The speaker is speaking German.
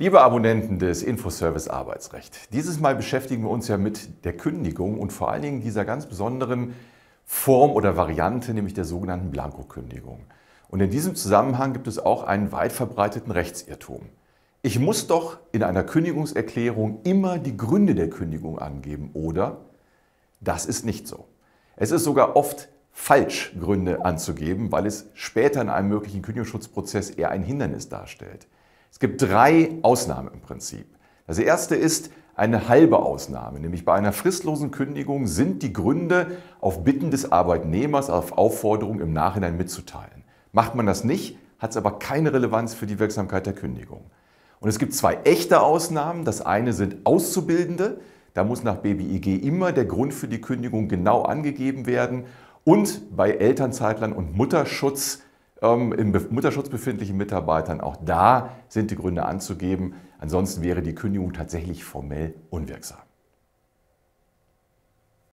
Liebe Abonnenten des Infoservice Arbeitsrecht, dieses Mal beschäftigen wir uns ja mit der Kündigung und vor allen Dingen dieser ganz besonderen Form oder Variante, nämlich der sogenannten Blankokündigung. Und in diesem Zusammenhang gibt es auch einen weit verbreiteten Rechtsirrtum. Ich muss doch in einer Kündigungserklärung immer die Gründe der Kündigung angeben, oder? Das ist nicht so. Es ist sogar oft falsch, Gründe anzugeben, weil es später in einem möglichen Kündigungsschutzprozess eher ein Hindernis darstellt. Es gibt drei Ausnahmen im Prinzip. Das erste ist eine halbe Ausnahme, nämlich bei einer fristlosen Kündigung sind die Gründe auf Bitten des Arbeitnehmers, auf Aufforderung im Nachhinein mitzuteilen. Macht man das nicht, hat es aber keine Relevanz für die Wirksamkeit der Kündigung. Und es gibt zwei echte Ausnahmen. Das eine sind Auszubildende. Da muss nach BBIG immer der Grund für die Kündigung genau angegeben werden. Und bei Elternzeitlern und Mutterschutz ähm, in Mutterschutz befindlichen Mitarbeitern. Auch da sind die Gründe anzugeben. Ansonsten wäre die Kündigung tatsächlich formell unwirksam.